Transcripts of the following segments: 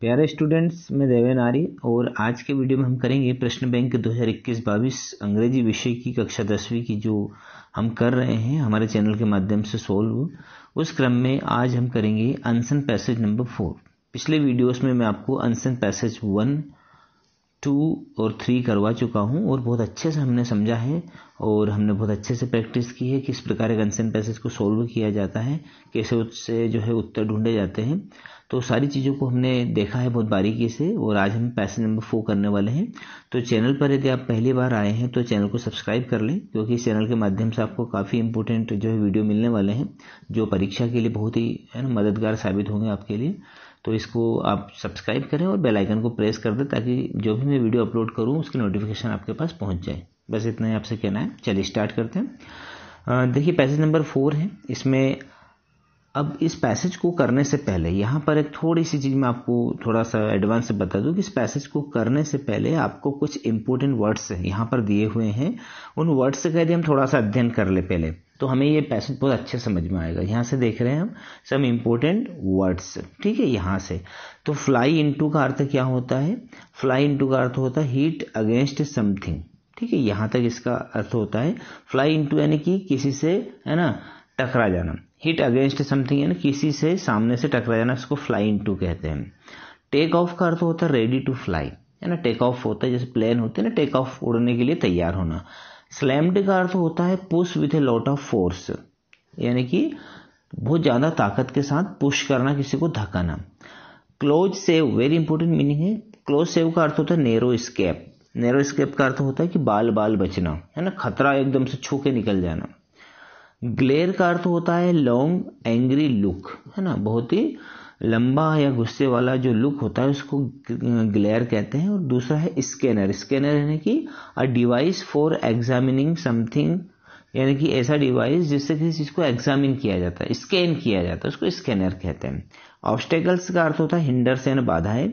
प्यारे स्टूडेंट्स मैं देवेन आर्य और आज के वीडियो में हम करेंगे प्रश्न बैंक 2021-22 अंग्रेजी विषय की कक्षा दसवीं की जो हम कर रहे हैं हमारे चैनल के माध्यम से सोल्व उस क्रम में आज हम करेंगे अनसन पैसेज नंबर फोर पिछले वीडियोस में मैं आपको अनसन पैसेज वन टू और थ्री करवा चुका हूँ और बहुत अच्छे से हमने समझा है और हमने बहुत अच्छे से प्रैक्टिस की है किस प्रकार कंसेंट पैसेज को सोल्व किया जाता है कैसे उससे जो है उत्तर ढूंढे जाते हैं तो सारी चीज़ों को हमने देखा है बहुत बारीकी से और आज हम पैसेज नंबर फोर करने वाले हैं तो चैनल पर यदि आप पहली बार आए हैं तो चैनल को सब्सक्राइब कर लें क्योंकि इस चैनल के माध्यम से आपको काफ़ी इंपॉर्टेंट जो है वीडियो मिलने वाले हैं जो परीक्षा के लिए बहुत ही है ना मददगार साबित होंगे आपके लिए तो इसको आप सब्सक्राइब करें और बेल आइकन को प्रेस कर दें ताकि जो भी मैं वीडियो अपलोड करूँ उसकी नोटिफिकेशन आपके पास पहुँच जाए बस इतना ही आपसे कहना है चलिए स्टार्ट करते हैं देखिए पैसेज नंबर फोर है इसमें अब इस पैसेज को करने से पहले यहाँ पर एक थोड़ी सी चीज़ मैं आपको थोड़ा सा एडवांस से बता दूँ कि इस पैसेज को करने से पहले आपको कुछ इम्पोर्टेंट वर्ड्स यहाँ पर दिए हुए हैं उन वर्ड्स का यदि हम थोड़ा सा अध्ययन कर ले पहले तो हमें ये पैसेज बहुत अच्छे समझ में आएगा यहाँ से देख रहे हैं हम सम इम्पोर्टेंट वर्ड्स ठीक है यहाँ से तो फ्लाई इनटू का अर्थ क्या होता है फ्लाई इनटू का अर्थ होता है हीट अगेंस्ट समथिंग ठीक है यहाँ तक इसका अर्थ होता है फ्लाई इनटू यानी कि किसी से है ना टकरा जाना हिट अगेंस्ट समथिंग यानी किसी से सामने से टकरा जाना इसको फ्लाई इनटू कहते हैं टेक ऑफ का अर्थ होता है रेडी टू फ्लाई है ना टेक ऑफ होता है जैसे प्लेन होते हैं ना टेक ऑफ उड़ने के लिए तैयार होना स्लैम्ड का अर्थ होता है push with a lot of force यानी कि बहुत ज़्यादा ताकत के साथ पुश करना किसी को धकाना close shave very important meaning है क्लोज सेव का अर्थ होता है नेरो स्केप नेरो स्केप का अर्थ होता है कि बाल बाल बचना है ना खतरा एकदम से छू के निकल जाना ग्लेयर का अर्थ होता है लॉन्ग एंग्री लुक है ना बहुत ही लंबा या गुस्से वाला जो लुक होता है उसको ग्लेयर कहते हैं और दूसरा है स्कैनर स्कैनर यानी कि a device for examining something यानी कि ऐसा डिवाइस जिससे किसी चीज़ को एग्जामिन किया जाता है स्कैन किया जाता है उसको स्कैनर कहते हैं ऑब्स्टेकल्स का अर्थ होता है हिंडर्स यानी बाधाएं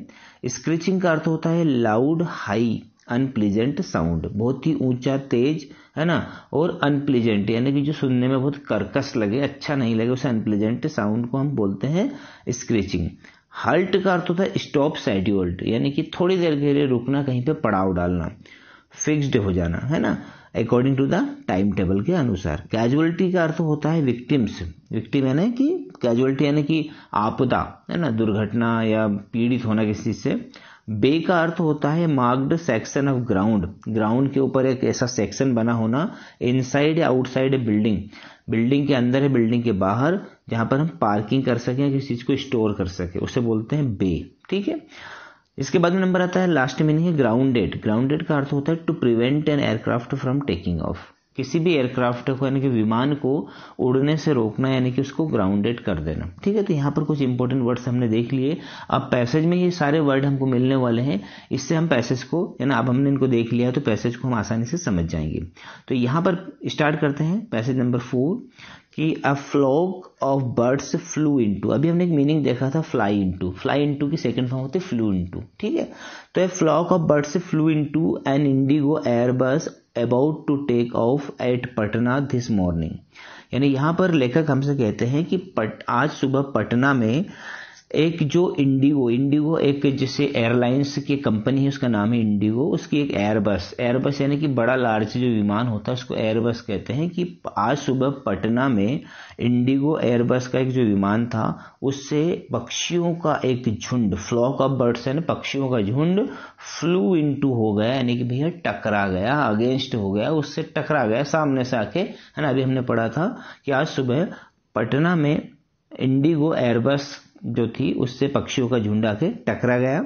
स्क्रीचिंग का अर्थ होता है लाउड हाई अनप्लीजेंट साउंड बहुत ही ऊंचा तेज है ना और अनप्लीजेंट यानी कि जो सुनने में बहुत कर्कश लगे अच्छा नहीं लगे उसे अनप्लीजेंट साउंड को हम बोलते हैं स्क्रीचिंग हल्ट का अर्थ होता है स्टॉप साइड्यूल्ट यानी कि थोड़ी देर के लिए रुकना कहीं पे पड़ाव डालना फिक्स्ड हो जाना है ना according to the time table के अनुसार कैजुअलिटी का अर्थ होता है विक्टिम्स विक्टिम यानी कि कैजुअलिटी यानी कि आपदा है ना दुर्घटना या पीड़ित होना किसी से बे का अर्थ होता है marked section of ground ground के ऊपर एक ऐसा सेक्शन बना होना इनसाइड या आउटसाइड बिल्डिंग बिल्डिंग के अंदर है बिल्डिंग के बाहर जहां पर हम पार्किंग कर सके किसी चीज को स्टोर कर सके उसे बोलते हैं बे ठीक है इसके बाद में नंबर आता है लास्ट मीनिंग है ग्राउंडेड ग्राउंडेड का अर्थ होता है to prevent an aircraft from taking off किसी भी एयरक्राफ्ट को यानी कि विमान को उड़ने से रोकना यानी कि उसको ग्राउंडेड कर देना ठीक है तो यहाँ पर कुछ इंपॉर्टेंट वर्ड्स हमने देख लिए अब पैसेज में ये सारे वर्ड हमको मिलने वाले हैं इससे हम पैसेज को यानी अब हमने इनको देख लिया तो पैसेज को हम आसानी से समझ जाएंगे तो यहाँ पर स्टार्ट करते हैं पैसेज नंबर फोर कि a flock of birds flew into अभी हमने एक मीनिंग देखा था फ्लाई इंटू फ्लाई इंटू की सेकंड फॉर्म होती है फ्लू इंटू ठीक है तो a flock of birds flew into an IndiGo Airbus about to take off at Patna this morning यानी यहाँ पर लेखक हमसे कहते हैं कि पट आज सुबह पटना में एक जो इंडिगो इंडिगो एक जैसे एयरलाइंस की कंपनी है उसका नाम है इंडिगो उसकी एक एयरबस एयरबस यानी कि बड़ा लार्ज जो विमान होता है उसको एयरबस कहते हैं कि आज सुबह पटना में इंडिगो एयरबस का एक जो विमान था उससे पक्षियों का एक झुंड फ्लॉक ऑफ बर्ड्स यानी पक्षियों का झुंड फ्लू इनटू हो गया यानी कि भैया टकरा गया अगेंस्ट हो गया उससे टकरा गया सामने से आके है ना अभी हमने पढ़ा था कि आज सुबह पटना में इंडिगो एयरबस जो थी उससे पक्षियों का झुंड आके टकरा गया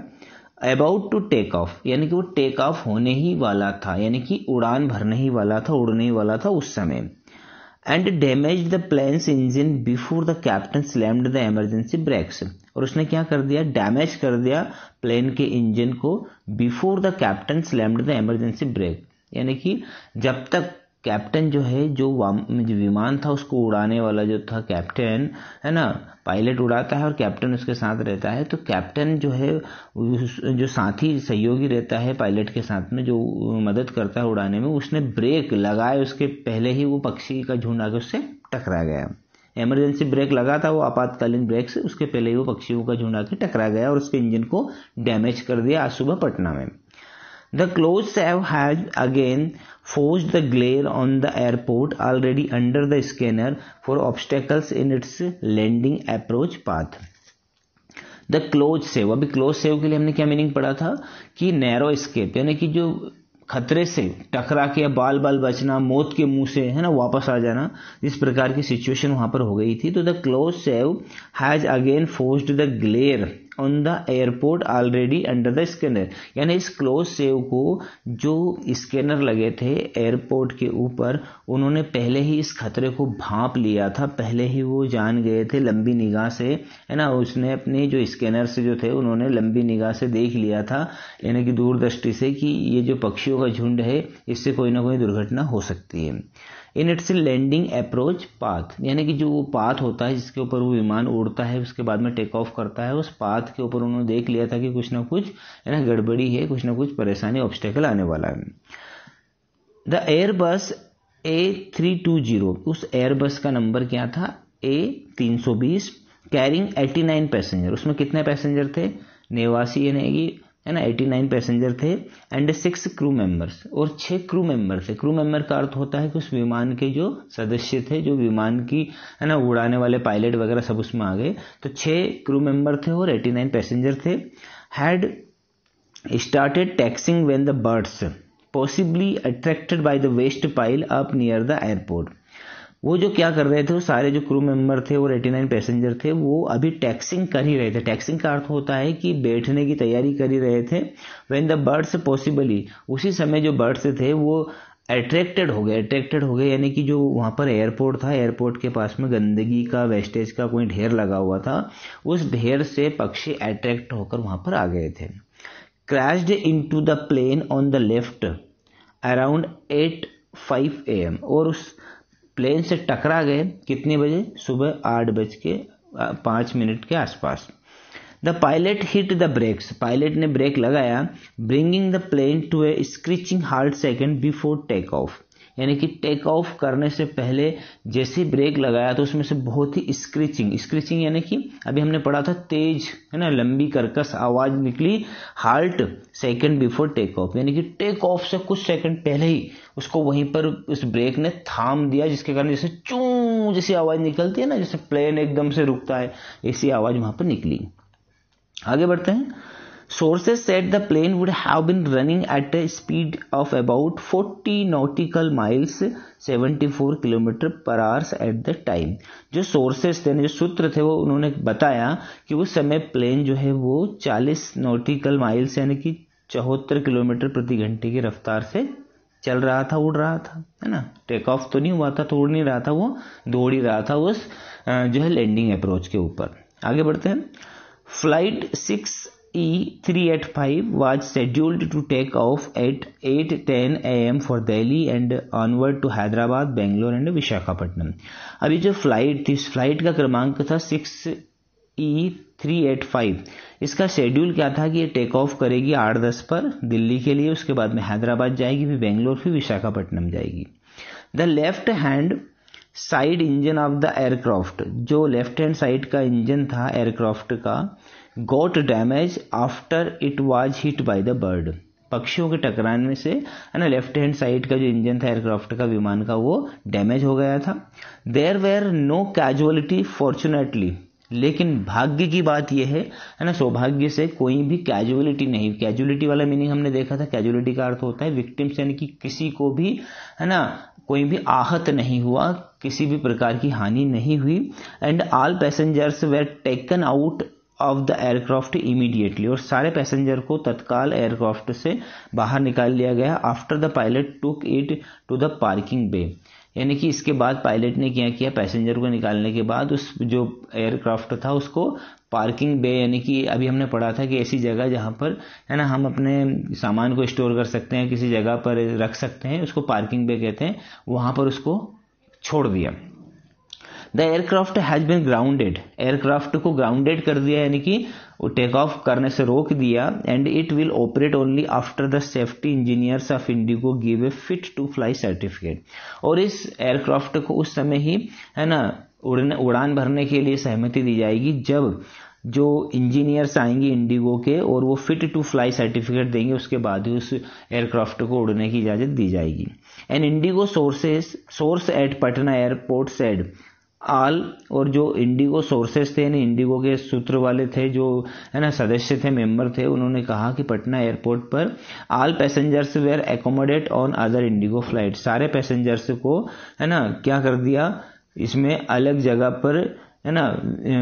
अबाउट टू टेक ऑफ यानी कि वो टेक ऑफ होने ही वाला था यानी कि उड़ान भरने ही वाला था उड़ने ही वाला था उस समय and damage the plane's engine before the captain slammed the emergency brakes और उसने क्या कर दिया डैमेज कर दिया प्लेन के इंजन को before the captain slammed the emergency brake यानी कि जब तक कैप्टन जो है जो विमान था उसको उड़ाने वाला जो था कैप्टन है ना पायलट उड़ाता है और कैप्टन उसके साथ रहता है तो कैप्टन जो है जो साथी सहयोगी रहता है पायलट के साथ में जो मदद करता है उड़ाने में उसने ब्रेक लगाए उसके पहले ही वो पक्षी का झुंड आकर उससे टकरा गया इमरजेंसी ब्रेक लगा था वो आपातकालीन ब्रेक से उसके पहले ही वो पक्षियों का झुंड आकर टकरा गया और उसके इंजन को डैमेज कर दिया आज सुबह पटना में The closed save has again forced the glare on the airport already under the scanner for obstacles in its landing approach path. The close shave अभी क्लोज सेव के लिए हमने क्या मीनिंग पढ़ा था कि नैरो स्केप यानी कि जो खतरे से टकरा के बाल बाल बचना मौत के मुंह से है ना वापस आ जाना इस प्रकार की सिचुएशन वहां पर हो गई थी तो the close shave has again forced the glare on the airport already under the scanner यानी इस क्लोज सेव को जो स्कैनर लगे थे एयरपोर्ट के ऊपर उन्होंने पहले ही इस खतरे को भाप लिया था पहले ही वो जान गए थे लंबी निगाह से है ना उसने अपने जो स्कैनर से जो थे उन्होंने लंबी निगाह से देख लिया था यानी कि दूरदृष्टि से कि ये जो पक्षियों का झुंड है इससे कोई ना कोई दुर्घटना हो सकती है in its landing approach path यानी कि जो वो पाथ होता है जिसके ऊपर वो विमान उड़ता है उसके बाद में टेक ऑफ करता है उस पाथ के ऊपर उन्होंने देख लिया था कि कुछ ना कुछ है ना गड़बड़ी है कुछ ना कुछ परेशानी ऑब्स्टेकल आने वाला है the Airbus A three two zero उस एयर बस का नंबर क्या था ए तीन सौ बीस कैरिंग एटी नाइन पैसेंजर उसमें कितने पैसेंजर थे नेवासी यानी कि है ना 89 पैसेंजर थे एंड सिक्स क्रू मेंबर्स और छह क्रू मेंबर थे क्रू मेंबर का अर्थ होता है कि उस विमान के जो सदस्य थे जो विमान की है ना उड़ाने वाले पायलट वगैरह सब उसमें आ गए तो छह क्रू मेंबर थे और 89 पैसेंजर थे had started taxiing when the birds possibly attracted by the waste pile up near the airport वो जो क्या कर रहे थे वो सारे जो क्रू मेंबर थे एटी नाइन पैसेंजर थे वो अभी टैक्सिंग कर ही रहे थे टैक्सिंग का अर्थ होता है कि बैठने की तैयारी कर ही रहे थे वेन द बर्ड्स पॉसिबली उसी समय जो बर्ड्स थे वो अट्रैक्टेड हो गए अट्रैक्टेड हो गए यानी कि जो वहाँ पर एयरपोर्ट था एयरपोर्ट के पास में गंदगी का वेस्टेज का कोई ढेर लगा हुआ था उस ढेर से पक्षी अट्रैक्ट होकर वहाँ पर आ गए थे crashed into the plane on the left around at five A M और उस प्लेन से टकरा गए कितने बजे सुबह आठ बज के पाँच मिनट के आसपास the pilot hit the brakes pilot ने ब्रेक लगाया bringing the plane to a screeching halt second before take off यानी कि टेक ऑफ करने से पहले जैसे ब्रेक लगाया तो उसमें से बहुत ही स्क्रीचिंग स्क्रीचिंग यानी कि अभी हमने पढ़ा था तेज है ना लंबी करकस आवाज़ निकली halt second before take off यानी कि टेक ऑफ से कुछ सेकंड पहले ही उसको वहीं पर उस ब्रेक ने थाम दिया जिसके कारण जैसे चू जैसी आवाज़ निकलती है ना जैसे प्लेन एकदम से रुकता है ऐसी आवाज़ वहां पर निकली आगे बढ़ते हैं Sources said the plane would have been running at a speed of about 40 nautical miles 74 kilometre per hours at the time जो sources थे जो सूत्र थे वो उन्होंने बताया कि उस समय प्लेन जो है वो 40 नॉटिकल माइल्स यानी कि चौहत्तर किलोमीटर प्रति घंटे की रफ्तार से चल रहा था उड़ रहा था है ना टेक ऑफ तो नहीं हुआ था तोड़ नहीं रहा था वो दौड़ ही रहा था उस जो है लैंडिंग अप्रोच के ऊपर आगे बढ़ते हैं flight six E385 was scheduled to take off at 8:10 a.m. for Delhi and onward to Hyderabad, Bangalore and Visakhapatnam. अब ये जो फ्लाइट थी इस फ्लाइट का क्रमांक था सिक्स एट फाइव इसका शेड्यूल क्या था कि ये टेक ऑफ करेगी आठ दस पर दिल्ली के लिए उसके बाद में हैदराबाद जाएगी फिर बेंगलोर फिर विशाखापट्टनम जाएगी the left hand side engine of the aircraft जो लेफ्ट हैंड साइड का इंजन था एयरक्राफ्ट का got damage after it was hit by the bird पक्षियों के टकराने से है ना लेफ्ट हैंड साइड का जो इंजन था एयरक्राफ्ट का विमान का वो डैमेज हो गया था there were no casualty fortunately लेकिन भाग्य की बात यह है है ना सौभाग्य से कोई भी कैजुअलिटी नहीं कैजुअलिटी वाला मीनिंग हमने देखा था कैजुअलिटी का अर्थ होता है विक्टिम्स यानी कि किसी को भी है ना कोई भी आहत नहीं हुआ किसी भी प्रकार की हानि नहीं हुई and all passengers were taken out of the aircraft immediately और सारे पैसेंजर को तत्काल एयरक्राफ्ट से बाहर निकाल लिया गया after the pilot took it to the parking bay यानी कि इसके बाद पायलट ने क्या किया पैसेंजर को निकालने के बाद उस जो एयरक्राफ्ट था उसको पार्किंग बे यानी कि अभी हमने पढ़ा था कि ऐसी जगह जहाँ पर है ना हम अपने सामान को स्टोर कर सकते हैं किसी जगह पर रख सकते हैं उसको पार्किंग बे कहते हैं वहाँ पर उसको छोड़ दिया the aircraft has been grounded aircraft को ग्राउंडेड कर दिया यानी कि टेक ऑफ करने से रोक दिया and it will operate only after the safety engineers of IndiGo give a fit to fly certificate और इस एयरक्राफ्ट को उस समय ही है ना उड़ने उड़ान भरने के लिए सहमति दी जाएगी जब जो इंजीनियर्स आएंगे इंडिगो के और वो फिट टू फ्लाई सर्टिफिकेट देंगे उसके बाद ही उस एयरक्राफ्ट को उड़ने की इजाज़त दी जाएगी and IndiGo sources source at Patna airport said all और जो इंडिगो सोर्सेस थे यानी इंडिगो के सूत्र वाले थे जो है ना सदस्य थे मेंबर थे उन्होंने कहा कि पटना एयरपोर्ट पर all passengers were accommodated on other IndiGo flight सारे पैसेंजर्स को है ना क्या कर दिया इसमें अलग जगह पर है ना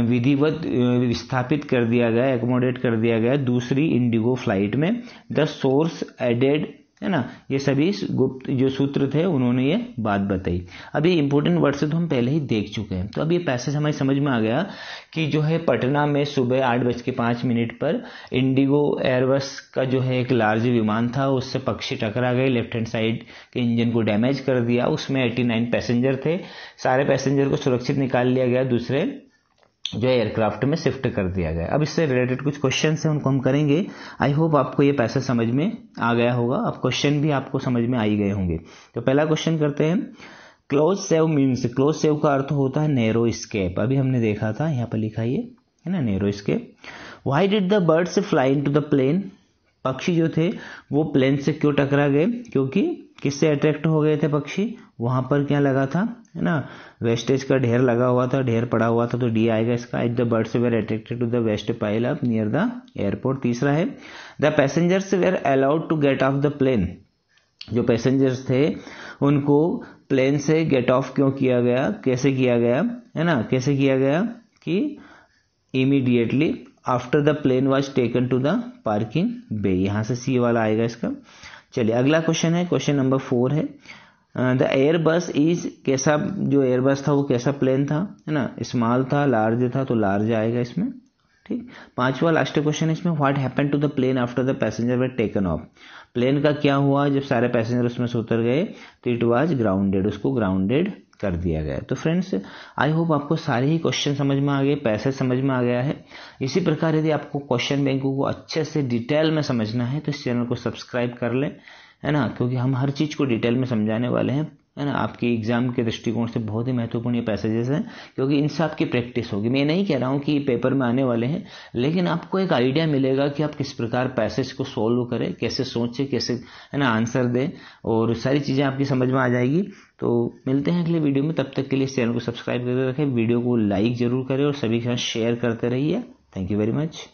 विधिवत विस्थापित कर दिया गया एकोमोडेट कर दिया गया दूसरी इंडिगो फ्लाइट में द सोर्स एडेड है ना ये सभी गुप्त जो सूत्र थे उन्होंने ये बात बताई अभी इंपोर्टेंट वर्ड से तो हम पहले ही देख चुके हैं तो अब ये पैसेज हमारी समझ में आ गया कि जो है पटना में सुबह आठ बज के पाँच मिनट पर इंडिगो एयरबस का जो है एक लार्ज विमान था उससे पक्षी टकरा गए लेफ्ट हैंड साइड के इंजन को डैमेज कर दिया उसमें एटी नाइन पैसेंजर थे सारे पैसेंजर को सुरक्षित निकाल लिया गया दूसरे जो है एयरक्राफ्ट में शिफ्ट कर दिया गया अब इससे रिलेटेड कुछ क्वेश्चन हैं उनको हम करेंगे आई होप आपको ये पैसा समझ में आ गया होगा अब क्वेश्चन भी आपको समझ में आई गए होंगे तो पहला क्वेश्चन करते हैं close shave means close shave का अर्थ होता है नेरो स्केप अभी हमने देखा था यहाँ पर लिखा ये है ना narrow escape why did the birds fly into the plane पक्षी जो थे वो प्लेन से क्यों टकरा गए क्योंकि किससे अट्रैक्ट हो गए थे पक्षी वहां पर क्या लगा था है ना वेस्टेज का ढेर लगा हुआ था ढेर पड़ा हुआ था तो डी आएगा इसका if the birds were attracted to the waste pile up near the airport तीसरा है the passengers were allowed to get off the plane जो पैसेंजर्स थे उनको प्लेन से गेट ऑफ क्यों किया गया कैसे किया गया है ना कैसे किया गया कि immediately after the plane was taken to the parking bay यहाँ से सी वाला आएगा इसका चलिए अगला क्वेश्चन है क्वेश्चन नंबर फोर है द एयर बस इज कैसा जो एयर बस था वो कैसा प्लेन था है ना स्मॉल था लार्ज था तो लार्ज आएगा इसमें ठीक पांचवा लास्ट क्वेश्चन इसमें what happen to the plane after the passenger were taken off plane का क्या हुआ जब सारे पैसेंजर उसमें से उतर गए तो इट वॉज ग्राउंडेड उसको ग्राउंडेड कर दिया गया तो फ्रेंड्स आई होप आपको सारे ही क्वेश्चन समझ में आ गए पैसे समझ में आ गया है इसी प्रकार यदि आपको क्वेश्चन बैंकों को अच्छे से डिटेल में समझना है तो इस चैनल को सब्सक्राइब कर लें है ना क्योंकि हम हर चीज़ को डिटेल में समझाने वाले हैं है ना आपके एग्जाम के दृष्टिकोण से बहुत ही महत्वपूर्ण ये पैसेजेस हैं क्योंकि इनसे आपकी प्रैक्टिस होगी मैं नहीं कह रहा हूँ कि पेपर में आने वाले हैं लेकिन आपको एक आइडिया मिलेगा कि आप किस प्रकार पैसेज को सॉल्व करें कैसे सोचें कैसे है ना आंसर दें और सारी चीज़ें आपकी समझ में आ जाएगी तो मिलते हैं अगले वीडियो में तब तक के लिए इस चैनल को सब्सक्राइब करके रखें वीडियो को लाइक ज़रूर करें और सभी के साथ शेयर करते रहिए थैंक यू वेरी मच